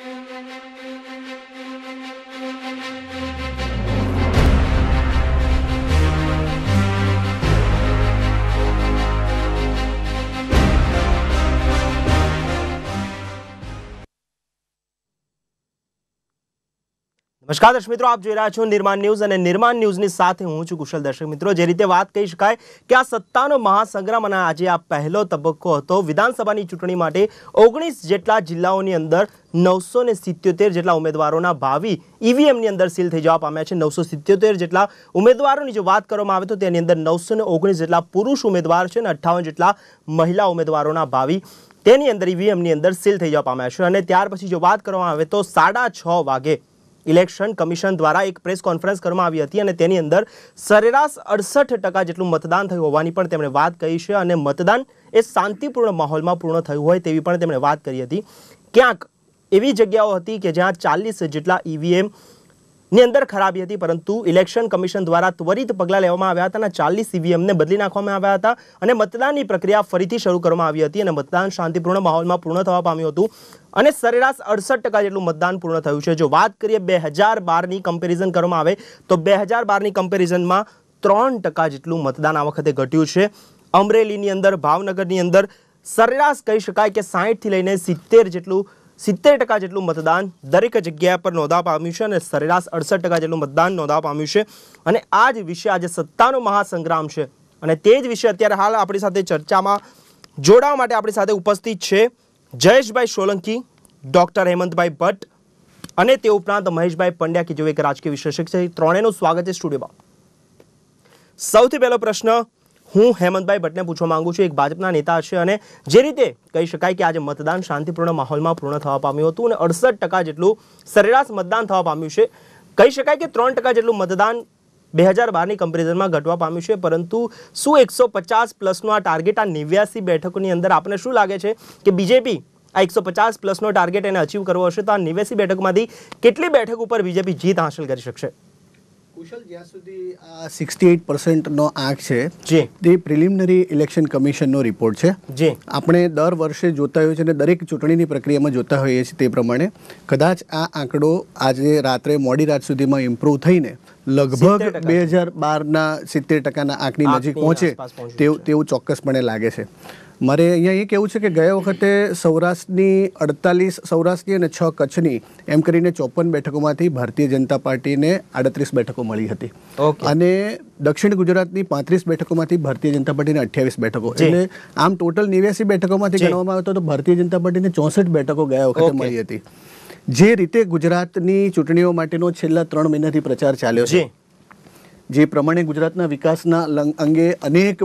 Thank you. નમસ્કાર દર્શક મિત્રો આપ જોઈ રહ્યા છો નિર્માણ ન્યૂઝ અને નિર્માણ ન્યૂઝની સાથે હું છું કુશલ દર્શક મિત્રો જે રીતે વાત કહી શકાય કે આ સત્તાનો મહાસંગ્રામ અને આજે આ પહેલો તબક્કો હતો વિધાનસભાની ચૂંટણી માટે ઓગણીસ જેટલા જિલ્લાઓની અંદર નવસો ને સિત્યોતેર જેટલા ઉમેદવારોના ભાવિ ઈવીએમની અંદર સીલ થઈ જવા પામ્યા છે નવસો સિત્યોતેર જેટલા ઉમેદવારોની જો વાત કરવામાં આવે તો તેની અંદર નવસો ને ઓગણીસ જેટલા પુરુષ ઉમેદવાર છે અને અઠ્ઠાવન જેટલા મહિલા ઉમેદવારોના ભાવિ તેની અંદર ઈવીએમની અંદર સીલ થઈ જવા પામ્યા છે અને ત્યાર પછી જો વાત કરવામાં આવે તો સાડા છ વાગે ઇલેક્શન કમિશન દ્વારા એક પ્રેસ કોન્ફરન્સ કરવામાં આવી હતી અને તેની અંદર સરેરાશ અડસઠ ટકા જેટલું મતદાન થયું હોવાની પણ તેમણે વાત કહી છે અને મતદાન એ શાંતિપૂર્ણ માહોલમાં પૂર્ણ થયું હોય તેવી પણ તેમણે વાત કરી હતી ક્યાંક એવી જગ્યાઓ હતી કે જ્યાં ચાલીસ જેટલા ઈવીએમ ની અંદર ખરાબી હતી પરંતુ ઇલેક્શન કમિશન દ્વારા ત્વરિત પગલાં લેવામાં આવ્યા હતા અને ચાલીસ સીવીએમને બદલી નાખવામાં આવ્યા હતા અને મતદાનની પ્રક્રિયા ફરીથી શરૂ કરવામાં આવી હતી અને મતદાન શાંતિપૂર્ણ માહોલમાં પૂર્ણ થવા પામ્યું હતું અને સરેરાશ અડસઠ ટકા જેટલું મતદાન પૂર્ણ થયું છે જો વાત કરીએ બે હજાર બારની કમ્પેરિઝન કરવામાં આવે તો બે હજાર બારની કમ્પેરિઝનમાં ત્રણ ટકા જેટલું મતદાન આ વખતે ઘટ્યું છે અમરેલીની અંદર ભાવનગરની અંદર સરેરાશ કહી શકાય કે સાહીઠથી લઈને સિત્તેર જેટલું સિત્તેર ટકા જેટલું મતદાન દરેક જગ્યા પર નોંધા પામ્યું છે અને સરેરાશ અડસઠ ટકા જેટલું મતદાન નોંધા પામ્યું છે અને આ જ વિશે આજે સત્તાનો મહાસંગ્રામ છે અને તે જ વિશે અત્યારે હાલ આપણી સાથે ચર્ચામાં જોડાવા માટે આપણી સાથે ઉપસ્થિત છે જયેશભાઈ સોલંકી ડૉક્ટર હેમંતભાઈ ભટ્ટ અને તે ઉપરાંત મહેશભાઈ પંડ્યા કે જેઓ એક રાજકીય વિશ્લેષક છે ત્રણેયનું સ્વાગત છે સ્ટુડિયોમાં સૌથી પહેલો પ્રશ્ન હું હેમંતભાઈ બટને પૂછવા માંગુ છું એક भाजप ના નેતા છે અને જે રીતે કહી શકાય કે આજે મતદાન શાંતિપૂર્ણ માહોલમાં પૂર્ણ થવા પામ્યું હતું અને 68% જેટલું સરેરાશ મતદાન થવા પામ્યું છે કહી શકાય કે 3% જેટલું મતદાન 2012 ની કમ્પેરીઝન માં ઘટવા પામ્યું છે પરંતુ શું 150 પ્લસ નો આ ટાર્ગેટ આ 89 બેઠકો ની અંદર આપને શું લાગે છે કે બીજેપી આ 150 પ્લસ નો ટાર્ગેટ એ ને અચીવ કરવા હશે તો આ 89 બેઠક માંથી કેટલી બેઠક ઉપર બીજેપી જીત હાંસલ કરી શકશે કુશલ જ્યાં સુધી આ સિક્સટી એઇટ પર્સન્ટનો આંક છે જે તે પ્રિલિમિનરી ઇલેક્શન કમિશનનો રિપોર્ટ છે જે આપણે દર વર્ષે જોતા હોઈએ છીએ અને દરેક ચૂંટણીની પ્રક્રિયામાં જોતા હોઈએ છીએ તે પ્રમાણે કદાચ આ આંકડો આજે રાત્રે મોડી રાત સુધીમાં ઇમ્પ્રુવ થઈને લગભગ બે હજાર બારના સિત્તેર ટકાના આંકની નજીક પહોંચે તેવું તેવું ચોક્કસપણે લાગે છે મારે અહીંયા એ કહેવું છે કે ગયા વખતે સૌરાષ્ટ્રની અડતાલીસ સૌરાષ્ટ્રની અને છ કચ્છની એમ કરીને ચોપન બેઠકોમાંથી ભારતીય જનતા પાર્ટીને આડત્રીસ બેઠકો મળી હતી અને દક્ષિણ ગુજરાતની પાંત્રીસ બેઠકોમાંથી ભારતીય જનતા પાર્ટીને અઠ્યાવીસ બેઠકો એટલે આમ ટોટલ નેવ્યાસી બેઠકોમાંથી ગણવામાં આવતો તો ભારતીય જનતા પાર્ટીને ચોસઠ બેઠકો ગયા વખતે મળી હતી જે રીતે ગુજરાતની ચૂંટણીઓ માટેનો છેલ્લા ત્રણ મહિનાથી પ્રચાર ચાલ્યો છે જે પ્રમાણે ગુજરાતના વિકાસના અંગે અનેક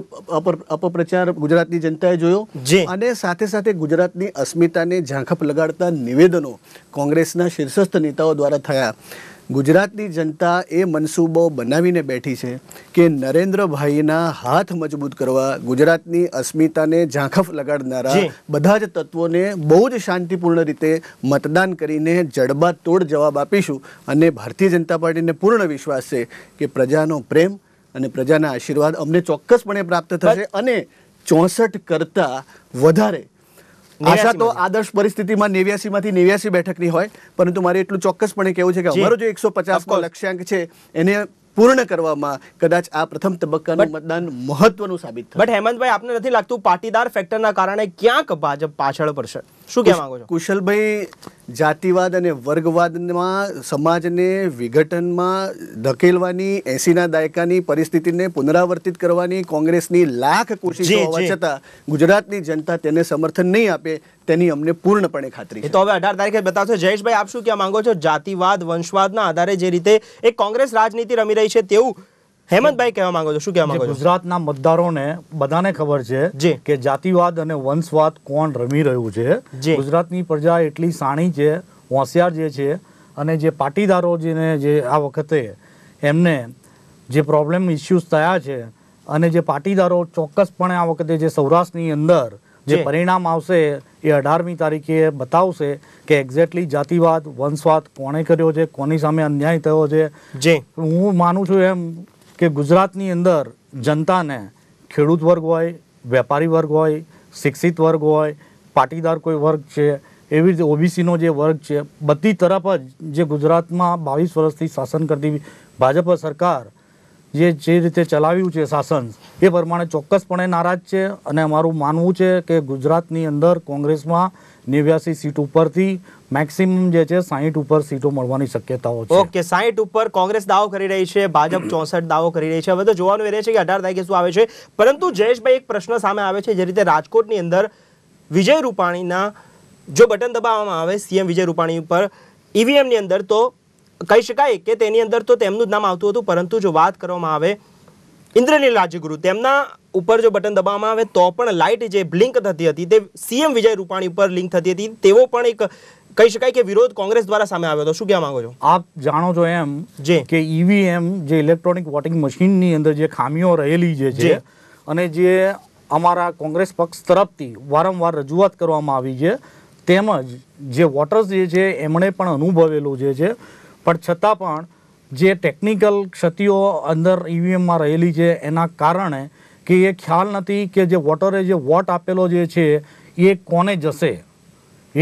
અપપ્રચાર ગુજરાતની જનતાએ જોયો અને સાથે સાથે ગુજરાતની અસ્મિતાને ઝાંખપ લગાડતા નિવેદનો કોંગ્રેસના શીર્ષસ્થ નેતાઓ દ્વારા થયા ગુજરાતની જનતા એ મનસૂબો બનાવીને બેઠી છે કે નરેન્દ્રભાઈના હાથ મજબૂત કરવા ગુજરાતની અસ્મિતાને ઝાંખફ લગાડનારા બધા જ તત્વોને બહુ જ શાંતિપૂર્ણ રીતે મતદાન કરીને જડબાતોડ જવાબ આપીશું અને ભારતીય જનતા પાર્ટીને પૂર્ણ વિશ્વાસ છે કે પ્રજાનો પ્રેમ અને પ્રજાના આશીર્વાદ અમને ચોક્કસપણે પ્રાપ્ત થશે અને ચોસઠ કરતાં વધારે આશા તો આદર્શ પરિસ્થિતિમાં નેવ્યાસી માંથી નેવ્યાસી બેઠકની હોય પરંતુ મારે એટલું ચોક્કસપણે કેવું છે કે અમારો જે એકસો પચાસનો લક્ષ્યાંક છે એને પૂર્ણ કરવામાં કદાચ આ પ્રથમ તબક્કાનું મતદાન મહત્વનું સાબિત થયું બટ હેમંતભાઈ આપને નથી લાગતું પાટીદાર ફેક્ટરના કારણે ક્યાંક ભાજપ પાછળ પડશે શું કહેવા માંગો છો કુશલભાઈ જાતિવાદ અને વર્ગવાદમાં સમાજને વિઘટનમાં ધકેલવાની એસીના દાયકાની પરિસ્થિતિને પુનરાવર્તિત કરવાની કોંગ્રેસની લાખ કોશિશો હોવા છતાં ગુજરાતની જનતા તેને સમર્થન નહીં આપે તેની અમને પૂર્ણપણે ખાતરી છે તો હવે અઢાર તારીખે બતાવશો જયેશભાઈ આપ શું કહેવા માંગો છો જાતિવાદ વંશવાદના આધારે જે રીતે એક કોંગ્રેસ રાજનીતિ રમી રહી છે તેવું હેમંતભાઈ કહેવા માંગો છો શું કહેવા માંગો છો ગુજરાતના મતદારોને બધાને ખબર છે કે જાતિવાદ અને વંશવાદ કોણ રમી રહ્યું છે ગુજરાતની પ્રજા એટલી સાણી છે હોશિયાર જે છે અને જે પાટીદારો જેને જે આ વખતે એમને જે પ્રોબ્લેમ ઇસ્યુઝ થયા છે અને જે પાટીદારો ચોક્કસપણે આ વખતે જે સૌરાષ્ટ્રની અંદર જે પરિણામ આવશે એ અઢારમી તારીખે બતાવશે કે એક્ઝેક્ટલી જાતિવાદ વંશવાદ કોણે કર્યો છે કોની સામે અન્યાય થયો છે હું માનું છું એમ કે ગુજરાતની અંદર જનતાને ખેડૂત વર્ગ હોય વેપારી વર્ગ હોય શિક્ષિત વર્ગ હોય પાટીદાર કોઈ વર્ગ છે એવી રીતે ઓબીસીનો જે વર્ગ છે બધી તરફ જ જે ગુજરાતમાં બાવીસ વર્ષથી શાસન કરતી ભાજપ સરકાર જે જે રીતે ચલાવ્યું છે શાસન એ પ્રમાણે ચોક્કસપણે નારાજ છે અને અમારું માનવું છે કે ગુજરાતની અંદર કોંગ્રેસમાં નેવ્યાસી સીટ ઉપરથી મેક્સિમમ જે છે સાહીઠ ઉપર સીટો મળવાની શક્યતાઓ છે ઓકે સાહીઠ ઉપર કોંગ્રેસ દાવો કરી રહી છે ભાજપ ચોસઠ દાવો કરી રહી છે હવે તો જોવાનું એ રહે છે કે અઢાર તારીખે શું આવે છે પરંતુ જયેશભાઈ એક પ્રશ્ન સામે આવે છે જે રીતે રાજકોટની અંદર વિજય રૂપાણીના જો બટન દબાવવામાં આવે સીએમ વિજય રૂપાણી ઉપર ઈવીએમની અંદર તો કહી શકાય કે તેની અંદર તો તેમનું જ નામ આવતું હતું પરંતુ જો વાત કરવામાં આવે ઇન્દ્રનીલ રાજગુરુ તેમના ઉપર જો બટન દબાવવામાં આવે તો પણ લાઇટ જે બ્લિંક થતી હતી તે સીએમ વિજય રૂપાણી ઉપર લિંક થતી હતી તેવો પણ એક કહી શકાય કે વિરોધ કોંગ્રેસ દ્વારા સામે આવ્યો હતો શું કહેવા માંગો છો આપ જાણો છો એમ જે કે ઈવીએમ જે ઇલેક્ટ્રોનિક વોટિંગ મશીનની અંદર જે ખામીઓ રહેલી જે છે અને જે અમારા કોંગ્રેસ પક્ષ તરફથી વારંવાર રજૂઆત કરવામાં આવી છે તેમજ જે વોટર્સ જે છે એમણે પણ અનુભવેલું જે છે પણ છતાં પણ જે ટેકનિકલ ક્ષતિઓ અંદર ઈવીએમમાં e રહેલી છે એના કારણે કે એ ખ્યાલ નથી કે જે વોટરે જે વોટ આપેલો જે છે એ કોને જશે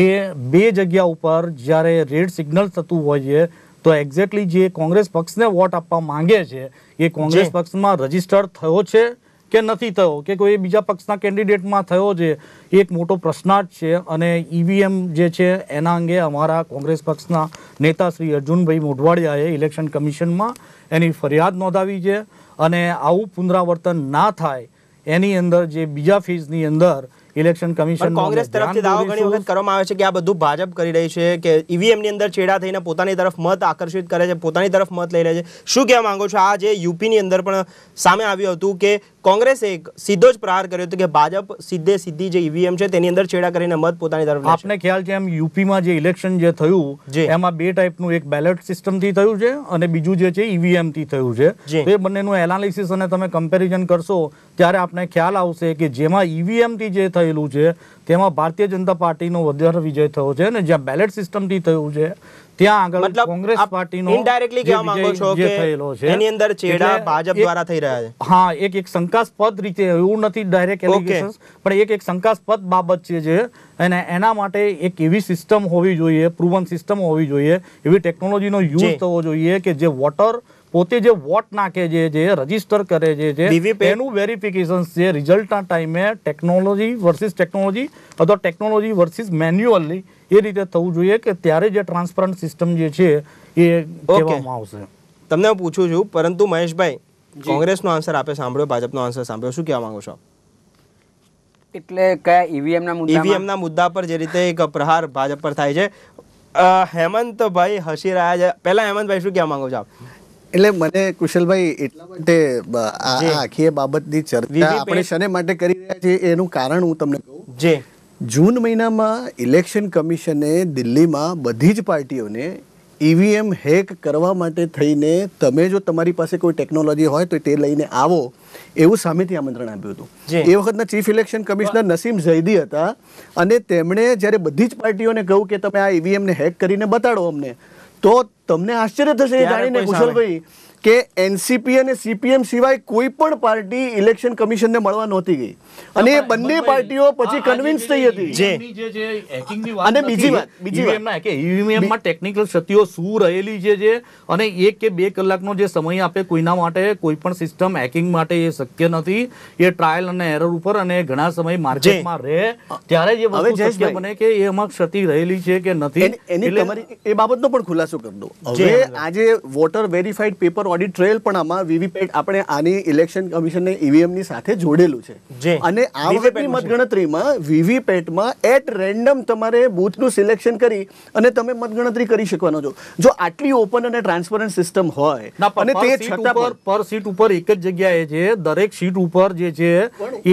એ બે જગ્યા ઉપર જ્યારે રેડ સિગ્નલ થતું હોય છે તો એક્ઝેક્ટલી જે કોંગ્રેસ પક્ષને વોટ આપવા માંગે છે એ કોંગ્રેસ પક્ષમાં રજીસ્ટર થયો છે કે નથી થયો કે કોઈ બીજા પક્ષના કેન્ડિડેટમાં થયો છે એ એક મોટો પ્રશ્નાર્થ છે અને ઈવીએમ જે છે એના અંગે અમારા કોંગ્રેસ પક્ષના નેતા શ્રી અર્જુનભાઈ મોઢવાડિયાએ ઇલેક્શન કમિશનમાં એની ફરિયાદ નોંધાવી છે અને આવું પુનરાવર્તન ના થાય એની અંદર જે બીજા ફેઝની અંદર ઇલેક્શન કમિશન કોંગ્રેસ તરફથી દાવો ઘણી વખત કરવામાં આવે છે કે આ બધું ભાજપ કરી રહી છે કે ઈવીએમ ની અંદર છેડા થઈને પોતાની તરફ મત આકર્ષિત કરે છે પોતાની તરફ મત લઈ રહે છે શું કહેવા માંગો છો આ જે ની અંદર પણ સામે આવ્યું હતું કે કોંગ્રેસે એક સીધો જ પ્રહાર કર્યો હતો કે ભાજપ સીધે સીધી જે ઈવીએમ છે તેની અંદર છેડા કરીને મત પોતાની તરફ આપને ખ્યાલ છે એમ યુપીમાં જે ઇલેક્શન જે થયું જે એમાં બે ટાઈપનું એક બેલેટ સિસ્ટમથી થયું છે અને બીજું જે છે ઈવીએમ થી થયું છે તો એ બંનેનું એનાલિસિસ અને તમે કમ્પેરિઝન કરશો ત્યારે આપને ખ્યાલ આવશે કે જેમાં ઈવીએમ થી જે થયું થયેલું છે તેમાં ભારતીય જનતા પાર્ટીનો વધારે વિજય થયો છે અને જ્યાં બેલેટ સિસ્ટમથી થયું છે ત્યાં આગળ કોંગ્રેસ પાર્ટીનો ઇનડાયરેક્ટલી કહેવા માંગો છો કે થયેલો છે એની અંદર છેડા ભાજપ દ્વારા થઈ રહ્યા છે હા એક એક શંકાસ્પદ રીતે એવું નથી ડાયરેક્ટ એલિગેશન્સ પણ એક એક શંકાસ્પદ બાબત છે જે અને એના માટે એક એવી સિસ્ટમ હોવી જોઈએ પ્રૂવન સિસ્ટમ હોવી જોઈએ એવી ટેકનોલોજીનો યુઝ થવો જોઈએ કે જે વોટર પોતે જે વોટ નાખે છે જે રજીસ્ટર કરે છે જે એનું વેરિફિકેશન જે રિઝલ્ટના ટાઈમે ટેકનોલોજી વર્સિસ ટેકનોલોજી અથવા ટેકનોલોજી વર્સિસ મેન્યુઅલી એ રીતે થવું જોઈએ કે ત્યારે જે ટ્રાન્સપરન્ટ સિસ્ટમ જે છે એ કહેવામાં આવશે તમને પૂછું છું પરંતુ મહેશભાઈ કોંગ્રેસનો આન્સર આપે સાંભળ્યો ભાજપનો આન્સર સાંભળ્યો શું કહેવા માંગો છો એટલે કયા ઈવીએમના e મુદ્દા ઈવીએમના e મુદ્દા પર જે રીતે એક પ્રહાર ભાજપ પર થાય છે હેમંતભાઈ હસી રહ્યા છે પહેલાં હેમંતભાઈ શું કહેવા માંગો છો આપ એટલે મને કુશલભાઈ એટલા માટે આખી બાબતની ચર્ચા આપણે શને માટે કરી રહ્યા છીએ એનું કારણ હું તમને કહું જે જૂન મહિનામાં ઇલેક્શન કમિશને દિલ્હીમાં બધી જ પાર્ટીઓને ઈવીએમ હેક કરવા માટે થઈને તમે જો તમારી પાસે કોઈ ટેકનોલોજી હોય તો તે લઈને આવો એવું સામેથી આમંત્રણ આપ્યું હતું એ વખતના chief election commissioner Nasim Zaidi હતા અને તેમણે જ્યારે બધી જ પાર્ટીઓને કહ્યું કે તમે આ ઈવીએમને હેક કરીને બતાડો અમને તો તમને આશ્ચર્ય થશે જાણીને કુશલભાઈ કે એનસીપી અને સીપીએમ સિવાય કોઈ પણ પાર્ટી ઇલેક્શન કમિશનને મળવા નહોતી ગઈ અને એ બંને પાર્ટીઓ પછી કન્વિન્સ થઈ હતી અને બીજી વાત બીજી વાત e કે ઈવીએમમાં e ટેકનિકલ ક્ષતિઓ શું રહેલી છે જે અને એક કે બે કલાકનો જે સમય આપે કોઈના માટે કોઈ પણ સિસ્ટમ હેકિંગ માટે એ શક્ય નથી એ ટ્રાયલ અને એરર ઉપર અને ઘણા સમય માર્કેટમાં રહે ત્યારે જે વસ્તુ શક્ય બને કે એમાં ક્ષતિ રહેલી છે કે નથી એની તમારી એ બાબતનો પણ ખુલાસો કરી દો હવે આજે voter verified paper audit trail પણ આમાં વીવીપેટ આપણે આની ઇલેક્શન કમિશનને ઈવીએમની સાથે જોડેલું છે અને આ વખતની મતગણતરીમાં વીવીપેટમાં એટ રેન્ડમ તમારે બૂથનું સિલેક્શન કરી અને તમે મતગણતરી કરી શકવાનો છો જો આટલી ઓપન અને ટ્રાન્સપરન્ટ સિસ્ટમ હોય અને તે છતાં પર પર સીટ ઉપર એક જ જગ્યાએ જે દરેક સીટ ઉપર જે છે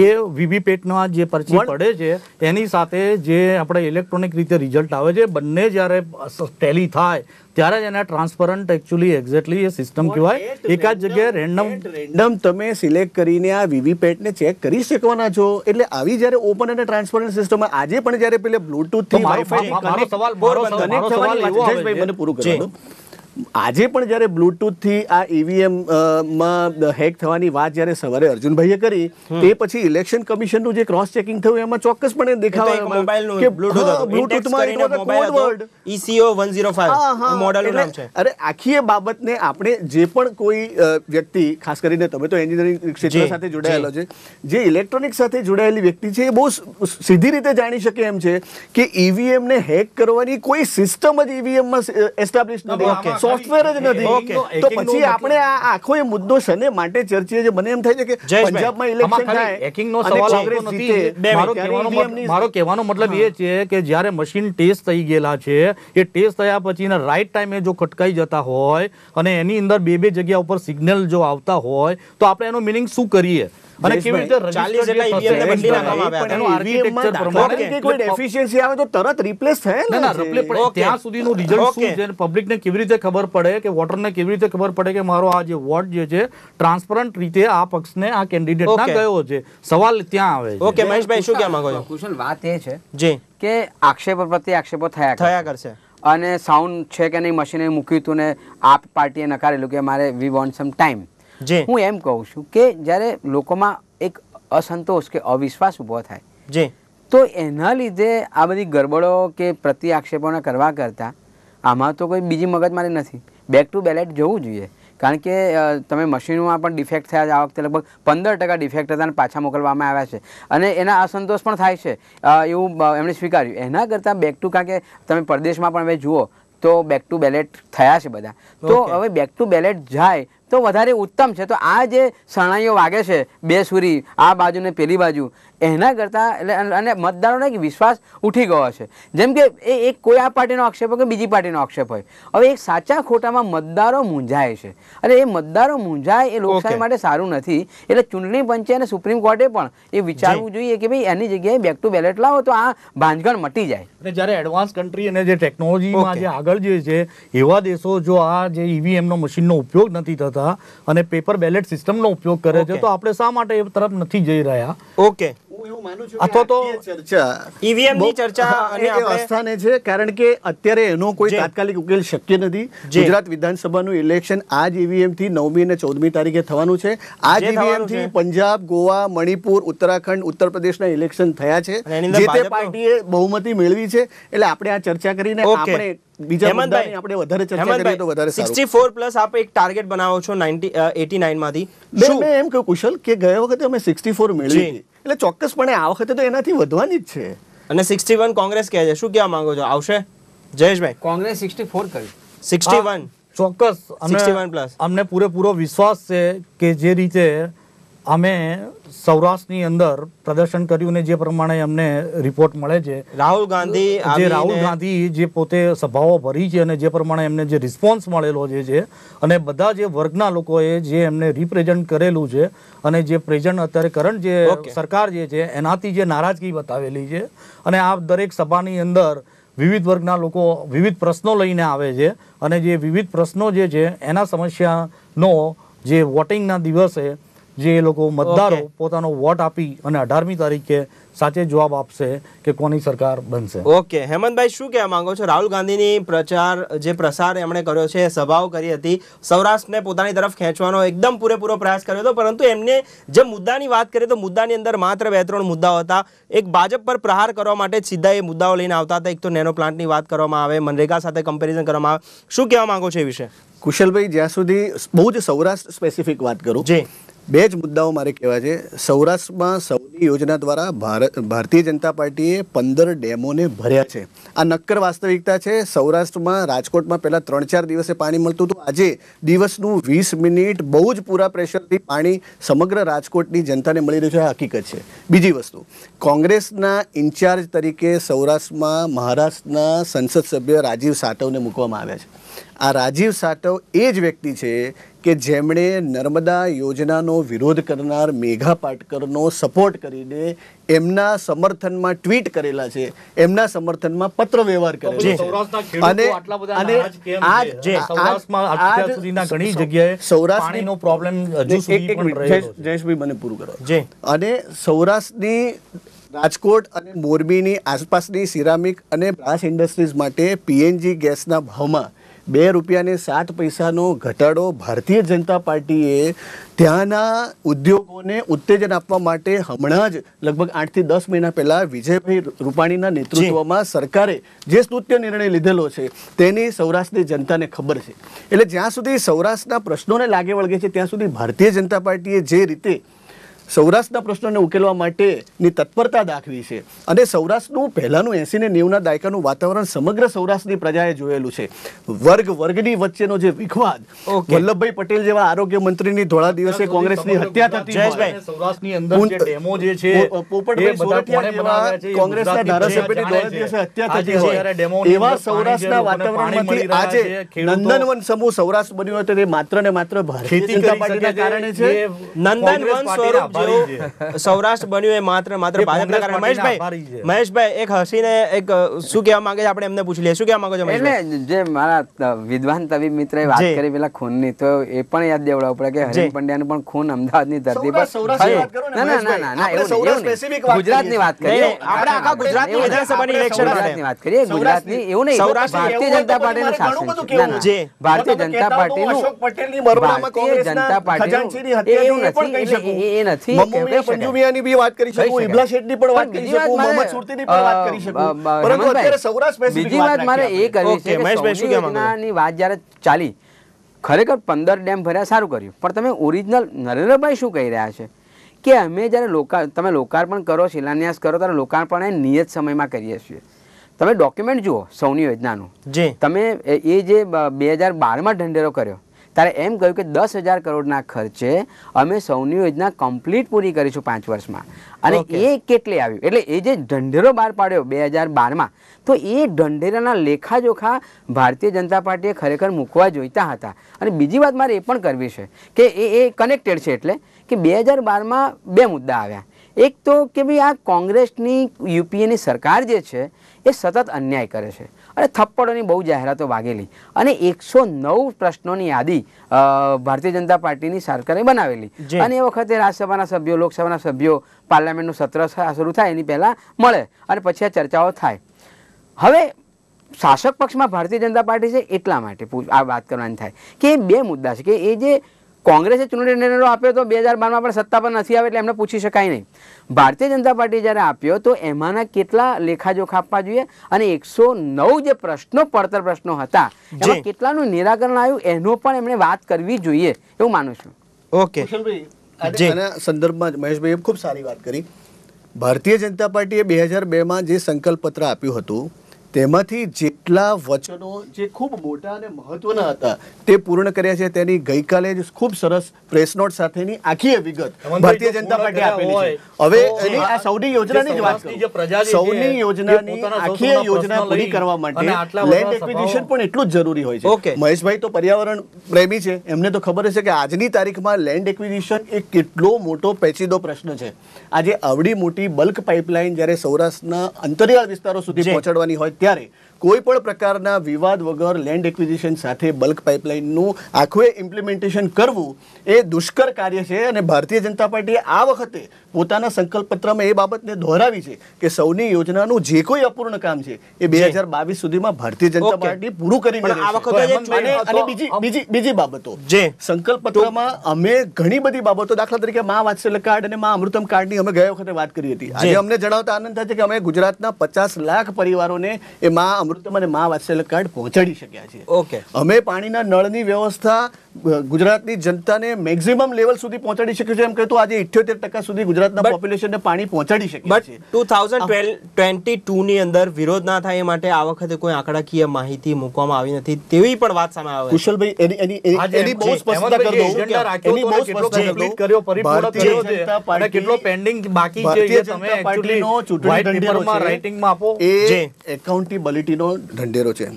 એ વીવીપેટના જે પરચી પડે છે એની સાથે જે આપણે ઇલેક્ટ્રોનિક રીતે રિઝલ્ટ આવે છે બંને જ્યારે ટેલી થાય ત્યારે જ એને ટ્રાન્સપરન્ટ એકચ્યુઅલી એક્ઝેક્ટલી એ સિસ્ટમ કહેવાય જ જગ્યાએ રેન્ડમ રેન્ડમ તમે સિલેક્ટ કરીને આ વીવીપેટને ચેક કરી શકવાના છો એટલે આવી જ્યારે ઓપન અને ટ્રાન્સપરન્ટ સિસ્ટમ આજે પણ જ્યારે પેલે બ્લૂટૂથ થી વાઈફાઈ કનેક્ટ સવાલ મારો સવાલ મને પૂરો કરવા દો આજે પણ જ્યારે બ્લૂટૂથથી આ ઈવીએમમાં e હેક થવાની વાત જ્યારે સવારે અર્જુનભાઈએ કરી તે પછી ઇલેક્શન કમિશનનું જે ક્રોસ ચેકિંગ થયું એમાં ચોક્કસપણે દેખાવા કે બ્લૂટૂથમાં એક કોડ વર્ડ ECO 105 મોડેલનું નામ છે અરે આખી એ બાબતને આપણે જે પણ કોઈ વ્યક્તિ ખાસ કરીને તમે તો એન્જિનિયરિંગ ક્ષેત્ર સાથે જોડાયેલો છે જે ઇલેક્ટ્રોનિક સાથે જોડાયેલી વ્યક્તિ છે એ બહુ સીધી રીતે જાણી શકે એમ છે કે ઈવીએમને e હેક કરવાની કોઈ સિસ્ટમ જ ઈવીએમમાં e એસ્ટાબ્લિશ નથી સોફ્ટવેર જ નથી તો પછી આપણે આ આખો એ મુદ્દો શને માટે ચર્ચીએ છે મને એમ થાય છે કે પંજાબમાં ઇલેક્શન થાય હેકિંગનો સવાલ આવતો નથી મારો કહેવાનો મતલબ એ છે કે જ્યારે મશીન ટેસ્ટ થઈ ગયેલા છે એ ટેસ્ટ થયા પછી એના રાઈટ ટાઈમે જો ખટકાઈ જતા હોય અને એની અંદર બે બે જગ્યા ઉપર સિગ્નલ જો આવતા હોય તો આપણે એનો મિનિંગ શું કરીએ અને કેવી રીતે ચાલીસ જેટલા ઈવીએમ ને બદલી નાખવામાં આવ્યા હતા કોઈ ડેફિશિયન્સી આવે તો તરત રિપ્લેસ થયેલ ના રિપ્લેસ ત્યાં સુધીનું રિઝલ્ટ શું છે પબ્લિકને કેવી રીતે ખબર પડે કે વોટર ને કેવી રીતે ખબર પડે કે મારો આ જે વોટ જે છે ટ્રાન્સપરન્ટ રીતે આ પક્ષને આ કેન્ડિડેટ ના ગયો છે સવાલ ત્યાં આવે છે ઓકે મહેશભાઈ શું કહેવા માંગો છો કુશલ વાત એ છે જી કે આક્ષેપ પ્રત્યે આક્ષેપો થયા થયા કરશે અને સાઉન્ડ છે કે નહીં મશીને મૂક્યું હતું ને આ પાર્ટીએ નકારેલું કે મારે વી વોન્ટ સમ ટાઈમ હું એમ કહું છું કે જ્યારે લોકોમાં એક અસંતોષ કે અવિશ્વાસ ઊભો થાય જી તો એના લીધે આ બધી ગરબડો કે પ્રતિ આક્ષેપોને કરવા કરતાં આમાં તો કોઈ બીજી મગજમારી નથી બેક ટુ બેલેટ જવું જોઈએ કારણ કે તમે મશીનોમાં પણ ડિફેક્ટ થયા આ વખતે લગભગ પંદર ટકા ડિફેક્ટ હતા અને પાછા મોકલવામાં આવ્યા છે અને એના અસંતોષ પણ થાય છે એવું એમણે સ્વીકાર્યું એના કરતાં બેક ટુ કારણ કે તમે પરદેશમાં પણ હવે જુઓ તો બેક ટુ બેલેટ થયા છે બધા તો હવે બેક ટુ બેલેટ જાય તો વધારે ઉત્તમ છે તો આ જે શરણાઈઓ વાગે છે બે સુરી આ બાજુ ને પેલી બાજુ એના કરતાં એટલે અને મતદારોનો એક વિશ્વાસ ઉઠી ગયો છે જેમ કે એ એક કોઈ આ પાર્ટીનો આક્ષેપ હોય કે બીજી પાર્ટીનો આક્ષેપ હોય હવે એક સાચા ખોટામાં મતદારો મૂંઝાય છે અને એ મતદારો મૂંઝાય એ લોકશાહી માટે સારું નથી એટલે ચૂંટણી પંચે અને સુપ્રીમ કોર્ટે પણ એ વિચારવું જોઈએ કે ભાઈ એની જગ્યાએ બેક ટુ બેલેટ લાવો તો આ ભાંજગણ મટી જાય અને જ્યારે એડવાન્સ કન્ટ્રી અને જે ટેકનોલોજીમાં જે આગળ જે છે એવા દેશો જો આ જે ઈવીએમનો e મશીનનો ઉપયોગ નથી થતા અને પેપર બેલેટ સિસ્ટમનો ઉપયોગ કરે છે તો આપણે શા માટે એ તરફ નથી જઈ રહ્યા ઓકે હું e e તારીખે થવાનું છે આજ e પંજાબ ગોવા મણિપુર ઉત્તરાખંડ ઉત્તર પ્રદેશના ઇલેક્શન થયા છે જે તે પાર્ટીએ બહુમતી મેળવી છે એટલે આપણે આ ચર્ચા કરીને આપણે આપણે વધારે ચર્ચા કરીએ તો વધારે સારું 64 પ્લસ આપ ટાર્ગેટ બનાવો છો એટી નાઇન માંથી એમ કે કુશલ કે ગયા વખતે અમે ફોર મેળવી એટલે ચોક્કસપણે આ વખતે તો એનાથી વધવાની જ છે અને સિક્સટી વન કોંગ્રેસ કહે છે શું કહેવા માંગો છો આવશે જયેશભાઈ કોંગ્રેસ સિક્સટી ફોર કરી સિક્સટી વન ચોક્કસ સિક્સટી વન પ્લસ અમને પૂરેપૂરો વિશ્વાસ છે કે જે રીતે અમે સૌરાષ્ટ્રની અંદર પ્રદર્શન કર્યું ને જે પ્રમાણે અમને રિપોર્ટ મળે છે રાહુલ ગાંધી જે રાહુલ ગાંધી જે પોતે સભાઓ ભરી છે અને જે પ્રમાણે એમને જે રિસ્પોન્સ મળેલો જે છે અને બધા જે વર્ગના લોકોએ જે એમને રિપ્રેઝન્ટ કરેલું છે અને જે પ્રેઝન્ટ અત્યારે કરંટ જે સરકાર જે છે એનાથી જે નારાજગી બતાવેલી છે અને આ દરેક સભાની અંદર વિવિધ વર્ગના લોકો વિવિધ પ્રશ્નો લઈને આવે છે અને જે વિવિધ પ્રશ્નો જે છે એના સમસ્યાનો જે વોટિંગના દિવસે જે એ લોકો મતદારો પોતાનો વોટ આપી અને અઢારમી તારીખે સાચે જવાબ આપશે કે કોની સરકાર બનશે ઓકે હેમંતભાઈ શું કહેવા માંગો છો રાહુલ ગાંધીની પ્રચાર જે પ્રસાર એમણે કર્યો છે સભાઓ કરી હતી સૌરાષ્ટ્રને પોતાની તરફ ખેંચવાનો એકદમ પૂરેપૂરો પ્રયાસ કર્યો હતો પરંતુ એમને જે મુદ્દાની વાત કરીએ તો મુદ્દાની અંદર માત્ર બે ત્રણ મુદ્દાઓ હતા એક ભાજપ પર પ્રહાર કરવા માટે સીધા એ મુદ્દાઓ લઈને આવતા હતા એક તો નેનો પ્લાન્ટની વાત કરવામાં આવે મનરેગા સાથે કમ્પેરિઝન કરવામાં આવે શું કહેવા માંગો છો એ વિશે કુશલભાઈ જ્યાં સુધી બહુ જ સૌરાષ્ટ્ર સ્પેસિફિક વાત કરું જી બે જ મુદ્દાઓ મારે કહેવા છે સૌરાષ્ટ્રમાં સૌની યોજના દ્વારા ભારત ભારતીય જનતા પાર્ટીએ પંદર ડેમોને ભર્યા છે આ નક્કર વાસ્તવિકતા છે સૌરાષ્ટ્રમાં રાજકોટમાં પહેલાં ત્રણ ચાર દિવસે પાણી મળતું હતું આજે દિવસનું વીસ મિનિટ બહુ જ પૂરા પ્રેશરથી પાણી સમગ્ર રાજકોટની જનતાને મળી રહ્યું છે આ હકીકત છે બીજી વસ્તુ કોંગ્રેસના ઇન્ચાર્જ તરીકે સૌરાષ્ટ્રમાં મહારાષ્ટ્રના સંસદ સભ્ય રાજીવ સાતવને મૂકવામાં આવ્યા છે આ રાજીવ સાતવ એ જ વ્યક્તિ છે કે જેમણે નર્મદા યોજનાનો વિરોધ કરનાર મેઘા પાટકરનો સપોર્ટ કરીને એમના સમર્થનમાં ટ્વીટ કરેલા છે એમના સમર્થનમાં પત્ર વ્યવહાર કરેલો છે અને અને આજ સૌરાષ્ટ્રમાં ઘણી જગ્યાએ સૌરાષ્ટ્રનો પ્રોબ્લેમ હજુ સુધી જયેશભાઈ મને પૂરું કરો અને સૌરાષ્ટ્રની રાજકોટ અને મોરબીની આસપાસની સિરામિક અને બ્રાસ ઇન્ડસ્ટ્રીઝ માટે પીએનજી ગેસના ભાવમાં બે રૂપિયાને સાત પૈસાનો ઘટાડો ભારતીય જનતા પાર્ટીએ ત્યાંના ઉદ્યોગોને ઉત્તેજન આપવા માટે હમણાં જ લગભગ આઠથી દસ મહિના પહેલાં વિજયભાઈ રૂપાણીના નેતૃત્વમાં સરકારે જે સ્તૃત્ય નિર્ણય લીધેલો છે તેની સૌરાષ્ટ્રની જનતાને ખબર છે એટલે જ્યાં સુધી સૌરાષ્ટ્રના પ્રશ્નોને લાગે વળગે છે ત્યાં સુધી ભારતીય જનતા પાર્ટીએ જે રીતે સૌરાષ્ટ્રના પ્રશ્નોને ઉકેલવા માટેની તત્પરતા દાખવી છે અને સૌરાષ્ટ્રનું પહેલાંનું એંસી ને નેવના દાયકાનું વાતાવરણ સમગ્ર સૌરાષ્ટ્રની પ્રજાએ જોયેલું છે વર્ગ વર્ગની વચ્ચેનો જે વિખવાદ વલ્લભભાઈ પટેલ જેવા આરોગ્ય મંત્રીની ધોળા દિવસે કોંગ્રેસની હત્યા થતી સૌરાષ્ટ્રની અંદર ડેમો જે છે કોંગ્રેસના ધારાસભ્યની ધોળા દિવસે હત્યા થતી હોય એવા સૌરાષ્ટ્રના વાતાવરણમાંથી આજે નંદનવન સમૂહ સૌરાષ્ટ્ર બન્યો હતો તે માત્ર ને માત્ર ભારતીય જનતા પાર્ટીના કારણે છે નંદનવન સ્વરૂપ સૌરાષ્ટ્ર બન્યું એ માત્ર માત્ર ભાજપના કારણે મહેશભાઈ મહેશભાઈ એક હસીને એક શું કહેવા માંગે છે આપણે એમને પૂછી લઈએ શું કહેવા માંગો છો એટલે જે મારા વિદ્વાન તબીબ મિત્રએ વાત કરી પેલા ખૂનની તો એ પણ યાદ દેવડાવવું પડે કે હરીન પંડ્યાનું પણ ખૂન અમદાવાદની ધરતી પર ના ના વાત કરીએ આપણે આખા ગુજરાતની વિધાનસભાની ઇલેક્શન વાત કરીએ ગુજરાતની એવું નહીં ભારતીય જનતા પાર્ટીનું શાસન છે ભારતીય જનતા પાર્ટીનું ભારતીય જનતા પાર્ટીનું એવું નથી એ નથી વાત કરી ચાલી ખરેખર પંદર ડેમ ભર્યા સારું કર્યું પણ તમે ઓરિજિનલ નરેન્દ્રભાઈ શું કહી રહ્યા છે કે અમે જ્યારે લોકા તમે લોકાર્પણ કરો શિલાન્યાસ કરો ત્યારે લોકાર્પણ એ નિયત સમયમાં કરીએ છીએ તમે ડોક્યુમેન્ટ જુઓ સૌની યોજનાનું તમે એ જે બે હજાર બારમાં ઢંઢેરો કર્યો ત્યારે એમ કહ્યું કે દસ હજાર કરોડના ખર્ચે અમે સૌની યોજના કમ્પ્લીટ પૂરી કરીશું પાંચ વર્ષમાં અને એ કેટલે આવ્યું એટલે એ જે ઢંઢેરો બહાર પાડ્યો બે હજાર બારમાં તો એ ઢંઢેરાના લેખાજોખા ભારતીય જનતા પાર્ટીએ ખરેખર મૂકવા જોઈતા હતા અને બીજી વાત મારે એ પણ કરવી છે કે એ એ કનેક્ટેડ છે એટલે કે બે હજાર બારમાં બે મુદ્દા આવ્યા એક તો કે ભાઈ આ કોંગ્રેસની યુપીએની સરકાર જે છે એ સતત અન્યાય કરે છે અને થપ્પડોની બહુ જાહેરાતો વાગેલી અને એકસો નવ પ્રશ્નોની યાદી ભારતીય જનતા પાર્ટીની સરકારે બનાવેલી અને એ વખતે રાજ્યસભાના સભ્યો લોકસભાના સભ્યો પાર્લામેન્ટનું સત્ર શરૂ થાય એની પહેલાં મળે અને પછી આ ચર્ચાઓ થાય હવે શાસક પક્ષમાં ભારતીય જનતા પાર્ટી છે એટલા માટે આ વાત કરવાની થાય કે એ બે મુદ્દા છે કે એ જે કોંગ્રેસે ચૂંટણી નિર્ણયો આપ્યો તો બે હજાર બારમાં પણ સત્તા પર નથી આવે એટલે એમને પૂછી શકાય નહીં ભારતીય જનતા પાર્ટી જ્યારે આપ્યો તો એમાંના કેટલા લેખાજોખા આપવા જોઈએ અને એકસો નવ જે પ્રશ્નો પડતર પ્રશ્નો હતા એમાં કેટલાનું નિરાકરણ આવ્યું એનો પણ એમણે વાત કરવી જોઈએ એવું માનું છું ઓકે આના સંદર્ભમાં મહેશભાઈએ ખૂબ સારી વાત કરી ભારતીય જનતા પાર્ટીએ બે હજાર બેમાં જે સંકલ્પ પત્ર આપ્યું હતું તેમાંથી જેટલા વચનો જે ખૂબ મોટા અને મહત્વના હતા તે પૂર્ણ કર્યા છે તેની ગઈકાલે જ ખૂબ સરસ પ્રેસ નોટ સાથેની આખી વિગત ભારતીય જનતા પાર્ટી આપેલી છે હવે એની આ સૌની યોજનાની જ વાત કરું સૌની યોજનાની આખી યોજના પૂરી કરવા માટે લેન્ડ એક્વિઝિશન પણ એટલું જ જરૂરી હોય છે મહેશભાઈ તો પર્યાવરણ પ્રેમી છે એમને તો ખબર હશે કે આજની તારીખમાં લેન્ડ એક્વિઝિશન એ કેટલો મોટો પેચીદો પ્રશ્ન છે આજે આવડી મોટી બલ્ક પાઇપલાઇન જ્યારે સૌરાષ્ટ્રના અંતરિયાળ વિસ્તારો સુધી પહોંચાડવાની હોય ત્યારે કોઈ પણ પ્રકારના વિવાદ વગર લેન્ડ એક્વિઝિશન સાથે બલ્ક પાઇપલાઇનનું આખું ઇમ્પ્લિમેન્ટેશન કરવું એ દુષ્કર કાર્ય છે અને ભારતીય જનતા પાર્ટીએ આ વખતે પોતાના સંકલ્પપત્રમાં એ બાબતને દોહરાવી છે કે સૌની યોજનાનું જે કોઈ અપૂર્ણ કામ છે એ બે હજાર બાવીસ સુધીમાં ભારતીય જનતા પાર્ટી પૂરું કરી બીજી બીજી બાબતો જે સંકલ્પપત્રમાં અમે ઘણી બધી બાબતો દાખલા તરીકે મા વાત્સલ્ય કાર્ડ અને મા અમૃતમ કાર્ડની અમે ગયા વખતે વાત કરી હતી આજે અમને જણાવતા આનંદ થાય છે કે અમે ગુજરાતના પચાસ લાખ પરિવારોને એ મા અમૃતમ અને મા વાત્સલ્ય કાર્ડ પહોંચાડી શક્યા છે ઓકે અમે પાણીના નળની વ્યવસ્થા ગુજરાતની જનતાને મેક્સિમમ લેવલ સુધી પહોંચાડી શક્યું છે એમ કહે તો આજે ઇઠ્યોતેર ટકા સુધી ગુજરાતના પોપ્યુલેશનને પાણી પહોંચાડી શકે બટ ટુ થાઉઝન્ડ ટ્વેન્ટી ટુની અંદર વિરોધ ના થાય એ માટે આ વખતે કોઈ આંકડાકીય માહિતી મૂકવામાં આવી નથી તેવી પણ વાત સામે આવે કુશલભાઈ એની એની એની બહુ સ્પષ્ટતા કરી દઉં એની બહુ સ્પષ્ટતા કર્યો પરિપૂર્ણ કેટલો પેન્ડિંગ બાકી છે જે તમે એક્ચ્યુઅલી ચૂંટણી રાઇટિંગમાં આપો એ એકાઉન્ટેબિલિટીનો ઢંઢેરો છે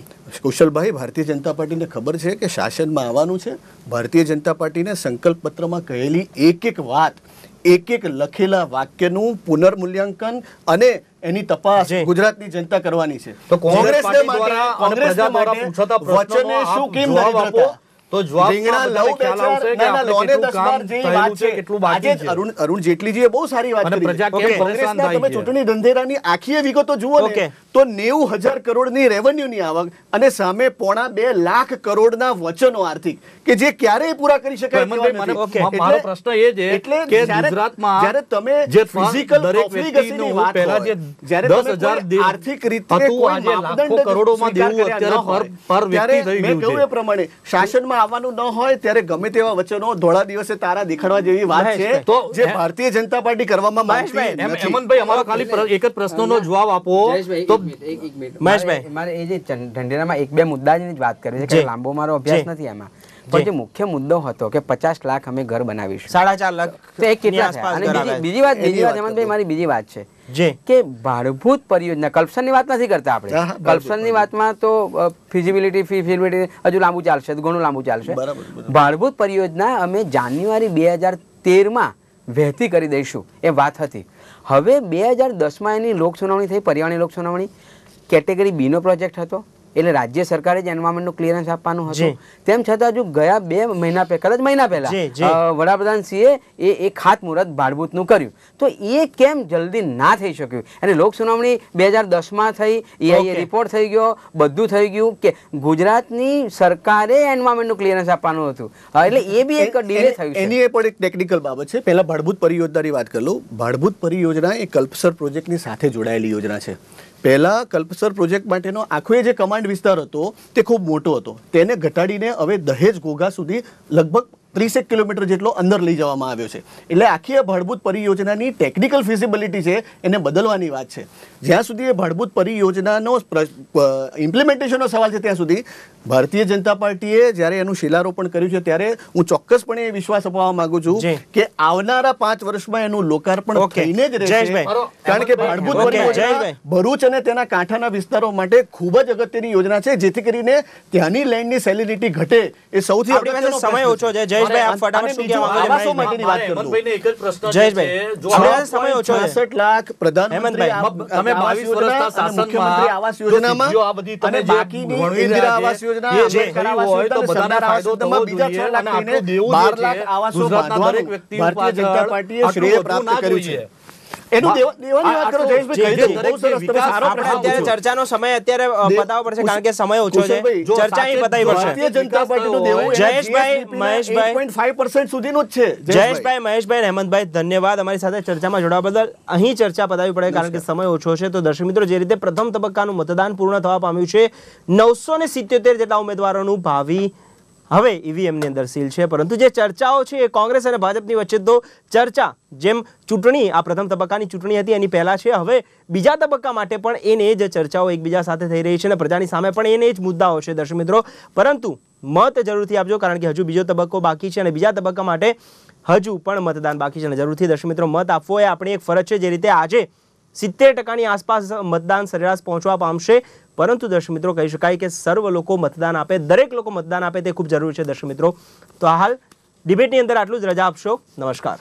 કૌશલભાઈ ભારતીય જનતા પાર્ટીને ખબર છે કે શાસનમાં આવવાનું છે ભારતીય જનતા પાર્ટીને સંકલ્પપત્રમાં કહેલી એક એક વાત એક એક લખેલા વાક્યનું પુનર્મૂલ્યાંકન અને એની તપાસ ગુજરાતની જનતા કરવાની છે તો કોંગ્રેસ વચને શું કેમ નથી તો જવાબ લવ બેચર અરુણ અરુણ જેટલીજીએ બહુ સારી વાત કરી ચૂંટણી ધંધેરાની આખીએ વિગતો જુઓ ને તો 90000 કરોડની રેવન્યુની આવક અને સામે પોણા 2 લાખ કરોડના વચનો આર્થિક કે જે ક્યારેય પૂરા કરી શકાય પ્રમાણે શાસનમાં આવવાનું ન હોય ત્યારે ગમે તેવા વચનો ધોળા દિવસે તારા દેખાડવા જેવી વાત છે તો જે ભારતીય જનતા પાર્ટી કરવામાં માંગતી હેમંતભાઈ અમારો ખાલી એક જ પ્રશ્નનો જવાબ આપો તો મારે એ જે ઢંઢેરામાં એક બે મુદ્દાની જ વાત કરે છે લાંબો મારો અભ્યાસ નથી એમાં પણ જે મુખ્ય મુદ્દો હતો કે પચાસ લાખ અમે ઘર બનાવીશું સાડા ચાર લાખ તો કેટલા બીજી વાત બીજી વાત હેમંતભાઈ મારી બીજી વાત છે કે ભારભૂત પરિયોજના કલ્પસનની વાત નથી કરતા આપણે કલ્પસનની વાતમાં તો ફિઝિબિલિટી ફિઝિબિલિટી હજુ લાંબુ ચાલશે ઘણું લાંબુ ચાલશે ભારભૂત પરિયોજના અમે જાન્યુઆરી બે હજાર તેરમાં વહેતી કરી દઈશું એ વાત હતી હવે બે હજાર દસમાં એની લોક સુનાવણી થઈ પર્યાવરણની લોક સુનાવણી કેટેગરી બીનો પ્રોજેક્ટ હતો એટલે રાજ્ય સરકારે જ એન્વાયરમેન્ટનું ક્લિયરન્સ આપવાનું હતું તેમ છતાં હજુ ગયા બે મહિના કદાચ મહિના પહેલા વડાપ્રધાનશ્રીએ એ એ ખાતમુહૂર્ત ભાડભૂતનું કર્યું તો એ કેમ જલ્દી ના થઈ શક્યું અને લોક સુનાવણી બે હજાર દસમાં થઈ એઆઈએ રિપોર્ટ થઈ ગયો બધું થઈ ગયું કે ગુજરાતની સરકારે નું ક્લિયરન્સ આપવાનું હતું એટલે એ બી એક ડીલે થયું એની એ પણ એક ટેકનિકલ બાબત છે પહેલાં ભાડભૂત પરિયોજનાની વાત કરું લઉં ભાડભૂત પરિયોજના એ કલ્પસર પ્રોજેક્ટની સાથે જોડાયેલી યોજના છે પહેલાં કલ્પસર પ્રોજેક્ટ માટેનો આખો જે કમાન્ડ વિસ્તાર હતો તે ખૂબ મોટો હતો તેને ઘટાડીને હવે દહેજ ઘોઘા સુધી લગભગ ત્રીસેક કિલોમીટર જેટલો અંદર લઈ જવામાં આવ્યો છે એટલે આખી આ ભાડભૂત પરિયોજનાની ટેકનિકલ ફિઝિબિલિટી છે એને બદલવાની વાત છે જ્યાં સુધી એ ભાડભૂત પરિયોજનાનો ઇમ્પ્લિમેન્ટેશનનો સવાલ છે ત્યાં સુધી ભારતીય જનતા પાર્ટીએ જ્યારે એનું શિલારોપણ કર્યું છે ત્યારે હું ચોક્કસપણે એ વિશ્વાસ અપાવવા માંગુ છું કે આવનારા પાંચ વર્ષમાં એનું લોકાર્પણ થઈને જ રહેશે કારણ કે ભાડભૂત પરિયોજના ભરૂચ અને તેના કાંઠાના વિસ્તારો માટે ખૂબ જ અગત્યની યોજના છે જેથી કરીને ત્યાંની લેન્ડની સેલિડિટી ઘટે એ સૌથી સમય ઓછો છે જય જયેશભાઈ આપ ફટાફટ શું કહેવા માંગો છો માટેની વાત કરું હેમંતભાઈને એક જ પ્રશ્ન જયેશભાઈ જો આપણે સમય ઓછો છે 66 લાખ પ્રધાનમંત્રી તમે 22 વર્ષના શાસનમાં આવાસ યોજનામાં જો આ બધી તમે બાકી ઇન્દિરા આવાસ યોજના જે કરાવી હોય તો બધાના ફાયદો થવો બીજા 6 લાખ 12 લાખ આવાસો બાંધવાનો દરેક વ્યક્તિ ભારતીય જનતા પાર્ટીએ શ્રેય પ્રાપ્ત કર્યું છે એનું ચર્ચા પતાવી મહેશભાઈ 1.5% ધન્યવાદ અમારી સાથે ચર્ચામાં જોડાવા બદલ અહીં ચર્ચા પતાવી પડે કારણ કે સમય ઓછો છે તો દર્શક મિત્રો જે રીતે પ્રથમ તબક્કાનું મતદાન પૂર્ણ થવા પામ્યું છે નવસો ને સિત્યોતેર જેટલા ઉમેદવારોનું ભાવિ હવે ઈવીએમની અંદર સીલ છે પરંતુ જે ચર્ચાઓ છે એ કોંગ્રેસ અને ભાજપની વચ્ચે તો ચર્ચા જેમ ચૂંટણી આ પ્રથમ તબક્કાની ચૂંટણી હતી એની પહેલાં છે હવે બીજા તબક્કા માટે પણ એને જ ચર્ચાઓ એકબીજા સાથે થઈ રહી છે અને પ્રજાની સામે પણ એને જ મુદ્દાઓ છે દર્શક મિત્રો પરંતુ મત જરૂરથી આપજો કારણ કે હજુ બીજો તબક્કો બાકી છે અને બીજા તબક્કા માટે હજુ પણ મતદાન બાકી છે અને જરૂરથી દર્શક મિત્રો મત આપવો એ આપણી એક ફરજ છે જે રીતે આજે સિત્તેર ટકાની આસપાસ મતદાન સરેરાશ પહોંચવા પામશે પરંતુ દર્શક મિત્રો કહી શકાય કે સર્વ લોકો મતદાન આપે દરેક લોકો મતદાન આપે તે ખૂબ જરૂરી છે દર્શક મિત્રો તો હાલ ડિબેટની અંદર આટલું જ રજા આપશો નમસ્કાર